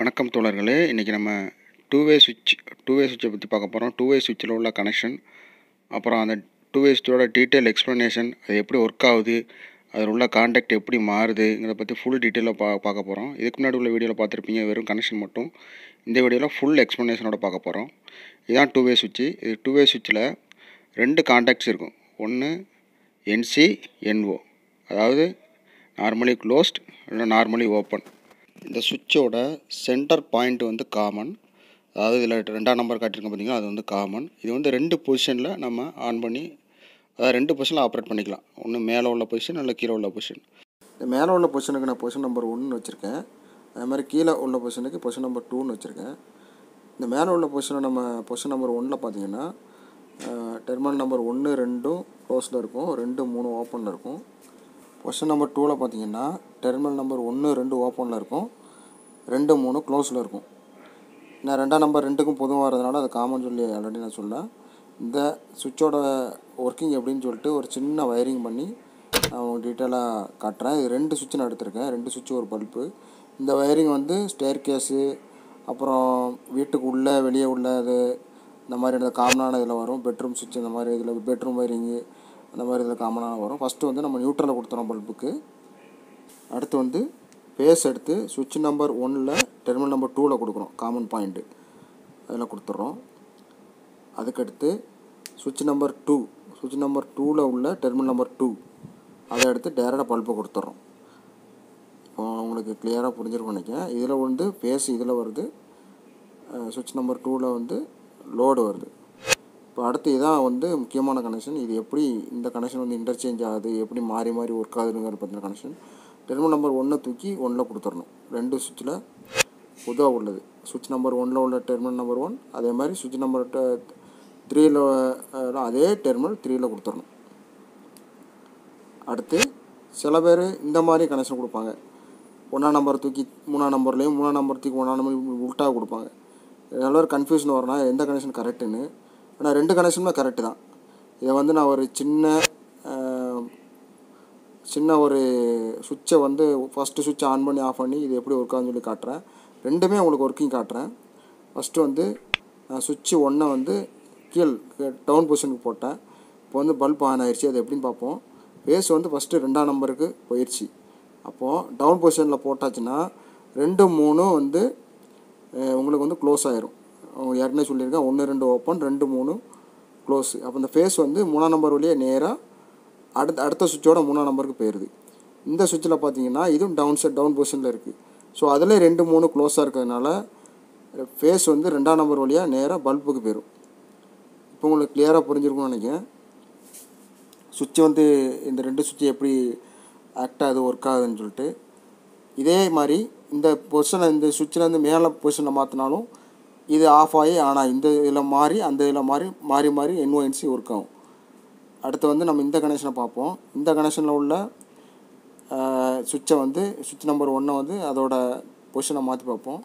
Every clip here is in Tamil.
வணக்கம் தோழர்களே இன்றைக்கி நம்ம டூ வே சுவிட்ச் டூ வே சுவிட்சை பற்றி பார்க்க போகிறோம் டூ வே சுவிட்சில் உள்ள கனெக்ஷன் அப்புறம் அந்த டூ வே சுவிட்சோட டீட்டெயில் எக்ஸ்ப்ளனேஷன் அது எப்படி ஒர்க் ஆகுது அதில் உள்ள காண்டாக்ட் எப்படி மாறுதுங்கிறத பற்றி ஃபுல் டீட்டெயிலாக பா பார்க்க போகிறோம் இதுக்கு முன்னாடி உள்ள வீடியோவில் பார்த்துருப்பீங்க வெறும் கனெக்ஷன் மட்டும் இந்த வீடியோவில் ஃபுல் எக்ஸ்ப்ளனேஷனோட பார்க்க போகிறோம் இதுதான் டூ வே சுவிட்சு இது டூ வே சுவிட்சில் ரெண்டு காண்டாக்ட்ஸ் இருக்கும் ஒன்று என்சி என்ஓ அதாவது நார்மலி க்ளோஸ்ட் இல்லை நார்மலி ஓப்பன் இந்த சுவிட்சோட சென்டர் பாயிண்ட் வந்து காமன் அதாவது இதில் ரெண்டாம் நம்பர் காட்டியிருக்கோம் பார்த்தீங்கன்னா அது வந்து காமன் இது வந்து ரெண்டு பொசிஷனில் நம்ம ஆன் பண்ணி அதாவது ரெண்டு பொசிஷனில் ஆப்ரேட் பண்ணிக்கலாம் ஒன்று மேலே உள்ள பொசிஷன் இல்லை கீழே உள்ள பொசிஷன் இந்த மேலே உள்ள பொசிஷனுக்கு நான் பொசிஷன் நம்பர் ஒன்று வச்சுருக்கேன் அது மாதிரி கீழே உள்ள பொசிஷனுக்கு பொசிஷன் நம்பர் டூன்னு வச்சுருக்கேன் இந்த மேலே உள்ள பொசிஷனை நம்ம பொசிஷன் நம்பர் ஒன்றில் பார்த்தீங்கன்னா டெர்மினல் நம்பர் ஒன்று ரெண்டும் க்ளோஸில் இருக்கும் ரெண்டு மூணு ஓப்பனில் இருக்கும் கொஷின் நம்பர் டூவில் பார்த்தீங்கன்னா டெர்மினல் நம்பர் ஒன்று ரெண்டு ஓப்பனில் இருக்கும் ரெண்டு மூணு க்ளோஸில் இருக்கும் நான் ரெண்டாம் நம்பர் ரெண்டுக்கும் பொதுவாக இருந்தனால அது காமன் சொல்லி ஆல்ரெடி நான் சொல்லேன் இந்த சுவிட்சோட ஒர்க்கிங் எப்படின்னு சொல்லிட்டு ஒரு சின்ன வயரிங் பண்ணி நான் உங்களுக்கு டீட்டெயிலாக காட்டுறேன் இது ரெண்டு சுவிட்சு நான் எடுத்திருக்கேன் ரெண்டு சுவிட்சு ஒரு பல்ப்பு இந்த வயரிங் வந்து ஸ்டேர் கேஸு அப்புறம் வீட்டுக்கு உள்ளே வெளியே உள்ள இது இந்த மாதிரி காமனான இதில் வரும் பெட்ரூம் சுவிட்ச் இந்த மாதிரி இதில் பெட்ரூம் வயரிங்கு அந்த மாதிரி இதில் காமனாக வரும் ஃபஸ்ட்டு வந்து நம்ம நியூட்ரலில் கொடுத்துறோம் பல்புக்கு அடுத்து வந்து பேஸ் எடுத்து சுவிட்ச் நம்பர் ஒன்னில் டெர்மினல் நம்பர் டூவில் கொடுக்குறோம் காமன் பாயிண்ட்டு அதில் கொடுத்துட்றோம் அதுக்கடுத்து சுவிட்ச் நம்பர் டூ சுவிட்ச் நம்பர் டூவில் உள்ள டெர்மினல் நம்பர் டூ அதை எடுத்து டேரெக்டாக பல்பை கொடுத்துட்றோம் இப்போ உங்களுக்கு கிளியராக புரிஞ்சிருக்கும் நினைக்கிறேன் இதில் வந்து பேஸ் இதில் வருது சுவிட்ச் நம்பர் டூவில் வந்து லோடு வருது இப்போ அடுத்து இதான் வந்து முக்கியமான கனெக்ஷன் இது எப்படி இந்த கனெக்ஷன் வந்து இன்டர்சேஞ்ச் ஆகுது எப்படி மாறி மாறி ஒர்க் ஆகுதுங்கிற பற்றின கனெக்ஷன் டெர்மினல் நம்பர் ஒன்றை தூக்கி ஒன்றில் கொடுத்துடணும் ரெண்டு சுவிட்சில் பொதுவாக உள்ளது சுவிட்ச் நம்பர் ஒன்றில் உள்ள டெர்மினல் நம்பர் ஒன் அதே மாதிரி சுவிட்ச் நம்பர் த்ரீயில் அதே டெர்மினல் த்ரீயில் கொடுத்துடணும் அடுத்து சில பேர் இந்த மாதிரி கனெக்ஷன் கொடுப்பாங்க ஒன்றாம் நம்பர் தூக்கி மூணாம் நம்பர்லேயும் மூணாம் நம்பர் தூக்கி ஒன்றாம் நம்பர் உல்ட்டாக கொடுப்பாங்க நல்ல ஒரு கன்ஃபியூஷன் வரணும் எந்த கனெக்ஷன் கரெக்டுன்னு நான் ரெண்டு கனெக்ஷனுமே கரெக்டு தான் இதை வந்து நான் ஒரு சின்ன சின்ன ஒரு சுவிட்சை வந்து ஃபஸ்ட்டு சுவிட்ச் ஆன் பண்ணி ஆஃப் பண்ணி இது எப்படி ஒர்க் சொல்லி காட்டுறேன் ரெண்டுமே உங்களுக்கு ஒர்க்கிங் காட்டுறேன் ஃபஸ்ட்டு வந்து சுவிட்சு ஒன்றை வந்து கீழ் டவுன் பொசிஷனுக்கு போட்டேன் இப்போ வந்து பல்ப் ஆன் ஆயிடுச்சு அது எப்படின்னு பார்ப்போம் பேஸ் வந்து ஃபஸ்ட்டு ரெண்டாம் நம்பருக்கு போயிடுச்சு அப்போது டவுன் பொசிஷனில் போட்டாச்சுன்னா ரெண்டு மூணும் வந்து உங்களுக்கு வந்து க்ளோஸ் ஆயிரும் ஏற்கனவே சொல்லியிருக்கேன் ஒன்று ரெண்டு ஓப்பன் ரெண்டு மூணு க்ளோஸு அப்போ இந்த ஃபேஸ் வந்து மூணாம் நம்பர் வழியே நேராக அடுத்த அடுத்த சுவிட்சோட மூணாம் நம்பருக்கு போயிடுது இந்த சுவிட்சில் பார்த்தீங்கன்னா இதுவும் டவுன் செட் டவுன் பொசிஷனில் இருக்குது ஸோ அதில் ரெண்டு மூணு க்ளோஸாக இருக்கிறதுனால ஃபேஸ் வந்து ரெண்டாம் நம்பர் வழியாக நேராக பல்புக்கு போயிடும் இப்போ உங்களுக்கு கிளியராக புரிஞ்சிருக்கும்னு நினைக்கிறேன் சுவிட்சு வந்து இந்த ரெண்டு சுவிட்சு எப்படி ஆக்ட் ஆகுது ஒர்க் ஆகுதுன்னு சொல்லிட்டு இதே மாதிரி இந்த பொசிஷனை இந்த சுவிட்சில் இருந்து மேலே பொசிஷனை மாற்றினாலும் இது ஆஃப் ஆகி ஆனால் இந்த இதில் மாறி அந்த இதில் மாறி மாறி மாறி என்ஓஎன்சி ஒர்க் ஆகும் அடுத்து வந்து நம்ம இந்த கனெக்ஷனை பார்ப்போம் இந்த கனெக்ஷனில் உள்ள சுவிட்சை வந்து சுவிட்ச் நம்பர் ஒன்றை வந்து அதோட பொசிஷனை மாற்றி பார்ப்போம்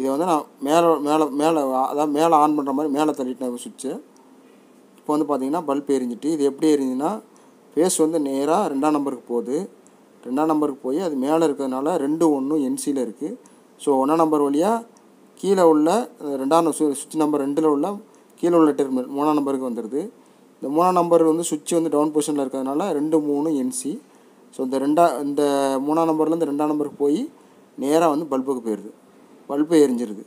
இதை வந்து நான் மேலே மேலே மேலே அதாவது மேலே ஆன் பண்ணுற மாதிரி மேலே தள்ளிட்டேன் சுவிட்சு இப்போ வந்து பார்த்திங்கன்னா பல்ப் எரிஞ்சிட்டு இது எப்படி எரிஞ்சுன்னா ஃபேஸ் வந்து நேராக ரெண்டாம் நம்பருக்கு போகுது ரெண்டாம் நம்பருக்கு போய் அது மேலே இருக்கிறதுனால ரெண்டு ஒன்றும் என்சியில் இருக்குது ஸோ ஒன்றாம் நம்பர் வழியாக கீழே உள்ள ரெண்டாம் சு சுவிட்ச் நம்பர் ரெண்டில் உள்ள கீழே உள்ள டெர்மினல் மூணாம் நம்பருக்கு வந்துடுது இந்த மூணாம் நம்பர் வந்து சுவிட்ச் வந்து டவுன் பொசிஷனில் இருக்கிறதுனால ரெண்டு மூணு என்சி ஸோ இந்த ரெண்டா இந்த மூணாம் நம்பர்லேருந்து ரெண்டாம் நம்பருக்கு போய் நேராக வந்து பல்புக்கு போயிடுது பல்பு எரிஞ்சிருது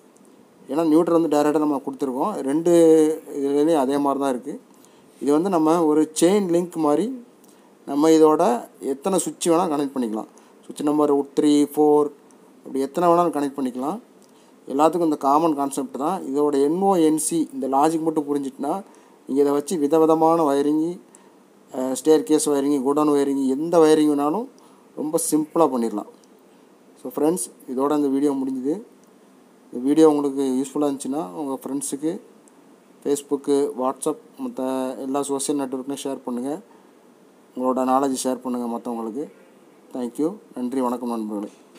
ஏன்னா நியூட்ரல் வந்து டைரெக்டாக நம்ம கொடுத்துருக்கோம் ரெண்டு இதுலேயும் அதே மாதிரி தான் இருக்குது இது வந்து நம்ம ஒரு செயின் லிங்க் மாதிரி நம்ம இதோட எத்தனை சுவிட்ச் வேணால் கனெக்ட் பண்ணிக்கலாம் சுவிட்ச் நம்பர் த்ரீ ஃபோர் அப்படி எத்தனை வேணாலும் கனெக்ட் பண்ணிக்கலாம் எல்லாத்துக்கும் இந்த காமன் கான்செப்ட் தான் இதோட என்ஓஎன்சி இந்த லாஜிக் மட்டும் புரிஞ்சிட்டுனா நீங்கள் இதை வச்சு விதவிதமான வயரிங்கு ஸ்டேர் கேஸ் வயரிங்கு குடன் வயரிங்கு எந்த வயரிங் வேணாலும் ரொம்ப சிம்பிளாக பண்ணிடலாம் ஸோ ஃப்ரெண்ட்ஸ் இதோட இந்த வீடியோ முடிஞ்சுது இந்த வீடியோ உங்களுக்கு யூஸ்ஃபுல்லாக இருந்துச்சுன்னா உங்கள் ஃப்ரெண்ட்ஸுக்கு ஃபேஸ்புக்கு வாட்ஸ்அப் மற்ற எல்லா சோசியல் நெட்ஒர்க்லையும் ஷேர் பண்ணுங்கள் உங்களோட நாலேஜ் ஷேர் பண்ணுங்கள் மற்றவங்களுக்கு தேங்க்யூ நன்றி வணக்கம் நண்பர்களே